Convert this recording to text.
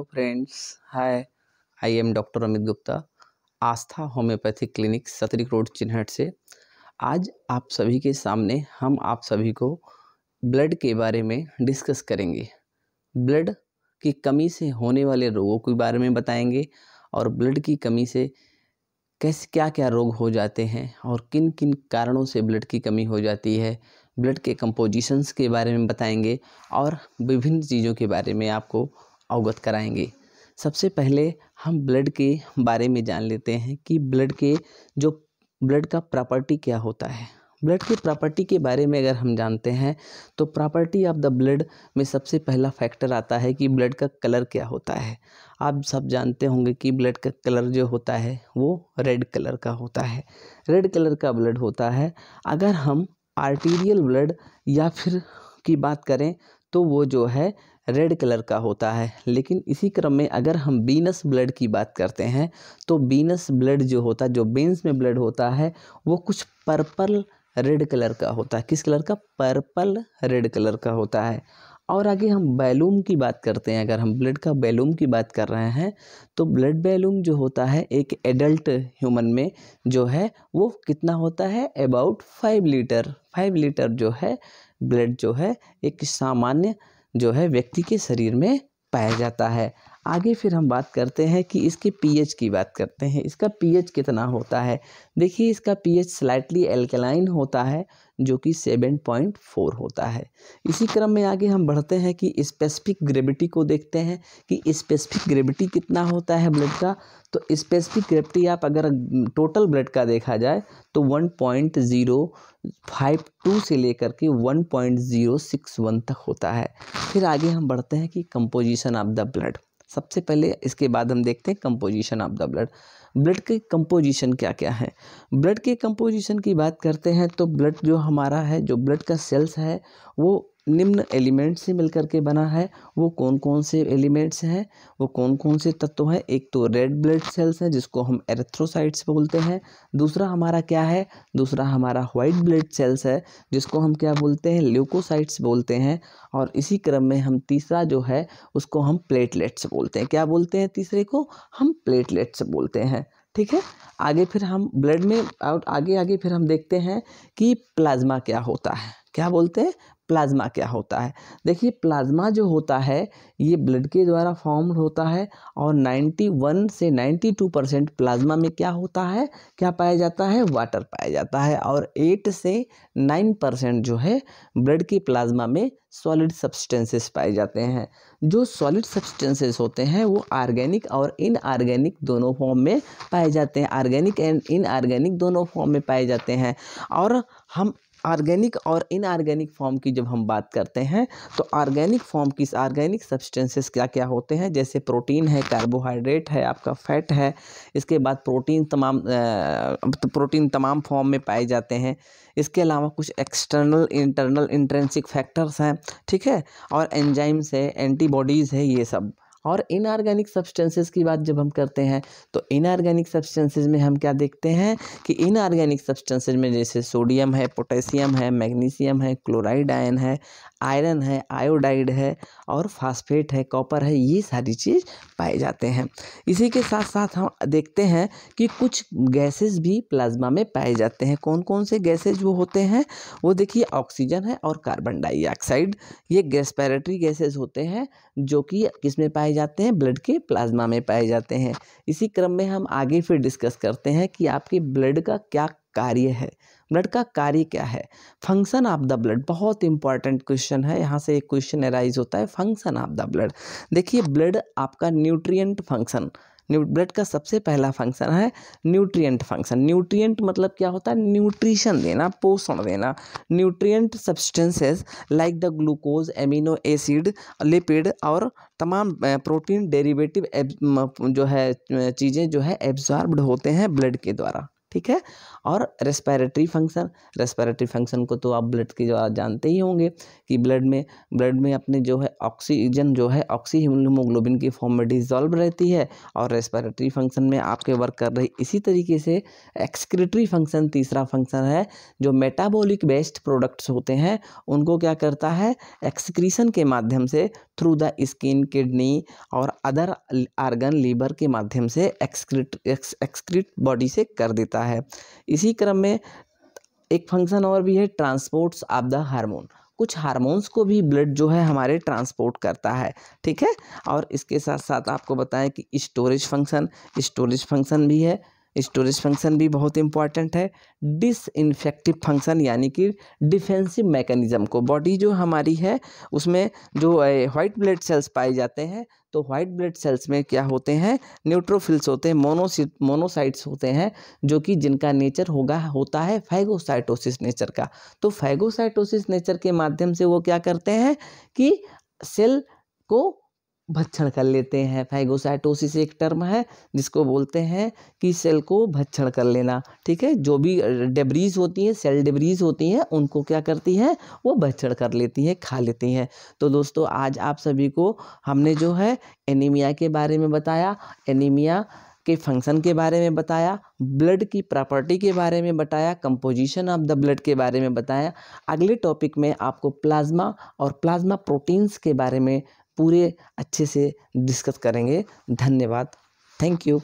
hello friends hi I am doctor Amit Gupta Aastha homeopathy clinic Satrik road Chinhat से आज आप सभी के सामने हम आप सभी को ब्लड के बारे में डिस्कस करेंगे ब्लड की कमी से होने वाले रोगों के बारे में बताएंगे और ब्लड की कमी से कैसे क्या क्या रोग हो जाते हैं और किन किन कारणों से ब्लड की कमी हो जाती है ब्लड के कंपोजिशंस के बारे में बताएंगे और विभिन्न चीज़ों के बारे में आपको अवगत कराएंगे सबसे पहले हम ब्लड के बारे में जान लेते हैं कि ब्लड के जो ब्लड का प्रॉपर्टी क्या होता है ब्लड की प्रॉपर्टी के बारे में अगर हम जानते हैं तो प्रॉपर्टी ऑफ द ब्लड में सबसे पहला फैक्टर आता है कि ब्लड का कलर क्या होता है आप सब जानते होंगे कि ब्लड का कलर जो होता है वो रेड कलर का होता है रेड कलर का ब्लड होता है अगर हम आर्टीरियल ब्लड या फिर की बात करें तो वो जो है रेड कलर का होता है लेकिन इसी क्रम में अगर हम बीनस ब्लड की बात करते हैं तो बीनस ब्लड जो होता है जो बीन्स में ब्लड होता है वो कुछ पर्पल रेड कलर का होता है किस कलर का पर्पल रेड कलर का होता है और आगे हम बैलूम की बात करते हैं अगर हम ब्लड का बैलूम की बात कर रहे हैं तो ब्लड बैलूम जो होता है एक एडल्ट ह्यूमन में जो है वो कितना होता है about five litre five litre जो है ब्लड जो है एक सामान्य जो है व्यक्ति के शरीर में पाया जाता है आगे फिर हम बात करते हैं कि इसके पीएच की बात करते हैं इसका पीएच कितना होता है देखिए इसका पीएच स्लाइटली एल्कलाइन होता है जो कि सेवन पॉइंट फोर होता है इसी क्रम में आगे हम बढ़ते हैं कि स्पेसिफिक ग्रेविटी को देखते हैं कि स्पेसिफिक ग्रेविटी कितना होता है ब्लड का तो स्पेसिफिक ग्रेविटी आप अगर टोटल ब्लड का देखा जाए तो one point zero five two से लेकर के one point zero six one तक होता है फिर आगे हम बढ़ते हैं कि कंपोजिशन ऑफ द ब्लड सबसे पहले इसके बाद हम देखते हैं composition of the blood blood के कंपोजिशन क्या क्या है ब्लड के कंपोजिशन की बात करते हैं तो ब्लड जो हमारा है जो ब्लड का सेल्स है वो निम्न एलिमेंट्स से मिलकर के बना है वो कौन कौन से एलिमेंट्स हैं वो कौन कौन से तत्व हैं एक तो रेड ब्लड सेल्स हैं जिसको हम एरेथ्रोसाइट्स बोलते हैं दूसरा हमारा क्या है दूसरा हमारा वाइट ब्लड सेल्स है जिसको हम क्या बोलते हैं ल्यूकोसाइट्स बोलते हैं और इसी क्रम में हम तीसरा जो है उसको हम प्लेटलेट्स बोलते हैं क्या बोलते हैं तीसरे को हम प्लेटलेट्स बोलते हैं ठीक है आगे फिर हम ब्लड में आगे आगे फिर हम देखते हैं कि प्लाज्मा क्या होता है क्या बोलते हैं प्लाज्मा क्या होता है देखिए प्लाज्मा जो होता है ये ब्लड के द्वारा फॉर्म होता है और 91 से 92 परसेंट प्लाज्मा में क्या होता है क्या पाया जाता है वाटर पाया जाता है और 8 से 9 परसेंट जो है ब्लड के प्लाज्मा में सॉलिड सब्सटेंसेस पाए जाते हैं जो सॉलिड सब्सटेंसेस होते हैं वो आर्गेनिक और इनआर्गेनिक दोनों फॉर्म में पाए जाते हैं आर्गेनिक एंड इनआर्गेनिक दोनों फॉर्म में पाए जाते हैं और हम ऑर्गेनिक और इनऑर्गेनिक फॉर्म की जब हम बात करते हैं तो ऑर्गेनिक फॉर्म की ऑर्गेनिक सब्सटेंसेस क्या क्या होते हैं जैसे प्रोटीन है कार्बोहाइड्रेट है आपका फैट है इसके बाद प्रोटीन तमाम तो प्रोटीन तमाम फॉर्म में पाए जाते हैं इसके अलावा कुछ एक्सटर्नल इंटरनल इंट्रेंसिक फैक्टर्स हैं ठीक है और एंजाइम्स है एंटीबॉडीज़ है ये सब और इनऑर्गेनिक सब्सटेंसेस की बात जब हम करते हैं तो इनऑर्गेनिक सब्सटेंसेस में हम क्या देखते हैं कि इनऑर्गेनिक सब्सटेंसेस में जैसे सोडियम है पोटेशियम है मैग्नीशियम है क्लोराइड आयन है आयरन है आयोडाइड है और फास्फेट है कॉपर है ये सारी चीज़ पाए जाते हैं इसी के साथ साथ हम देखते हैं कि कुछ गैसेस भी प्लाज्मा में पाए जाते हैं कौन कौन से गैसेज वो होते हैं वो देखिए ऑक्सीजन है और कार्बन डाइऑक्साइड ये गैसपैरेटरी गैसेज होते हैं जो कि किस में पाए जाते हैं ब्लड के प्लाज्मा में पाए जाते हैं इसी क्रम में हम आगे फिर डिस्कस करते हैं कि आपके ब्लड का क्या कार्य है ब्लड का कार्य क्या है फंक्शन ऑफ द ब्लड बहुत इंपॉर्टेंट क्वेश्चन है यहाँ से एक क्वेश्चन एराइज होता है फंक्शन ऑफ द ब्लड देखिए ब्लड आपका न्यूट्रियट फंक्शन ब्लड का सबसे पहला फंक्शन है न्यूट्रिएंट फंक्शन न्यूट्रिएंट मतलब क्या होता है न्यूट्रिशन देना पोषण देना nutrient substances like the glucose amino acid lipid और तमाम प्रोटीन डेरिवेटिव जो है चीज़ें जो है एब्जॉर्ब होते हैं ब्लड के द्वारा ठीक है और रेस्पिरेटरी फंक्शन रेस्पिरेटरी फंक्शन को तो आप ब्लड के जो जानते ही होंगे कि ब्लड में ब्लड में अपने जो है ऑक्सीजन जो है ऑक्सी की फॉर्म में डिजॉल्व रहती है और रेस्पिरेटरी फंक्शन में आपके वर्क कर रही इसी तरीके से एक्सक्रेटरी फंक्शन तीसरा फंक्शन है जो मेटाबोलिक बेस्ड प्रोडक्ट्स होते हैं उनको क्या करता है एक्सक्रीशन के माध्यम से थ्रू द स्किन किडनी और अदर आर्गन लीवर के माध्यम से एक्सक्रिट एक्सक्रिट बॉडी से कर देता होता है इसी क्रम में एक फंक्शन और भी है ट्रांसपोर्ट्स ऑफ द हार्मोन कुछ हार्मोन्स को भी ब्लड जो है हमारे ट्रांसपोर्ट करता है ठीक है और इसके साथ साथ आपको बताएं कि स्टोरेज फंक्शन स्टोरेज फंक्शन भी है स्टोरेज फंक्शन भी बहुत इंपॉर्टेंट है डिसइनफेक्टिव फंक्शन यानी कि डिफेंसिव मैकेनिज्म को बॉडी जो हमारी है उसमें जो वाइट ब्लड सेल्स पाए जाते हैं तो वाइट ब्लड सेल्स में क्या होते हैं न्यूट्रोफिल्स होते हैं मोनोसिट मोनोसाइट्स होते हैं जो कि जिनका नेचर होगा होता है फैगोसाइटोसिस नेचर का तो फैगोसाइटोसिस नेचर के माध्यम से वो क्या करते हैं कि सेल को भक्षण कर लेते हैं फैगोसाइटोसिस एक टर्म है जिसको बोलते हैं कि सेल को भक्षण कर लेना ठीक है जो भी डेब्रीज होती हैं सेल डेब्रीज होती हैं उनको क्या करती हैं वो भक्षण कर लेती हैं खा लेती हैं तो दोस्तों आज आप सभी को हमने जो है एनीमिया के बारे में बताया एनीमिया के फंक्शन के बारे में बताया ब्लड की प्रॉपर्टी के बारे में बताया कंपोजिशन ऑफ द ब्लड के बारे में बताया अगले टॉपिक में आपको प्लाज्मा और प्लाज्मा प्रोटीन्स के बारे में पूरे अच्छे से डिस्कस करेंगे धन्यवाद थैंक यू